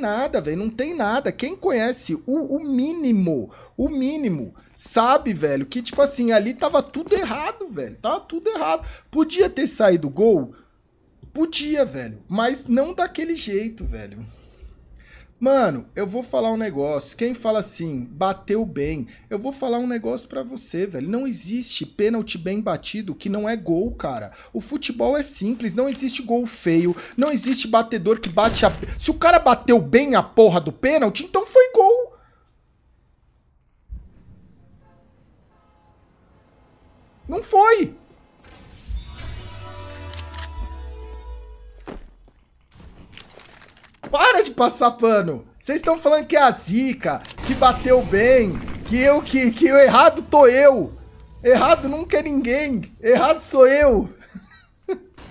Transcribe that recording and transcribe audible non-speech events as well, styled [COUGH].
nada, velho. Não tem nada. Quem conhece o, o, mínimo, o mínimo, sabe, velho, que tipo assim, ali tava tudo errado, velho. Tava tudo errado. Podia ter saído gol? Podia, velho. Mas não daquele jeito, velho. Mano, eu vou falar um negócio. Quem fala assim, bateu bem, eu vou falar um negócio para você, velho. Não existe pênalti bem batido que não é gol, cara. O futebol é simples, não existe gol feio, não existe batedor que bate a. Se o cara bateu bem a porra do pênalti, então foi gol. Não foi! passar pano. Vocês estão falando que é a zica, que bateu bem, que eu que, que eu errado tô eu. Errado nunca é ninguém. Errado sou eu. [LAUGHS]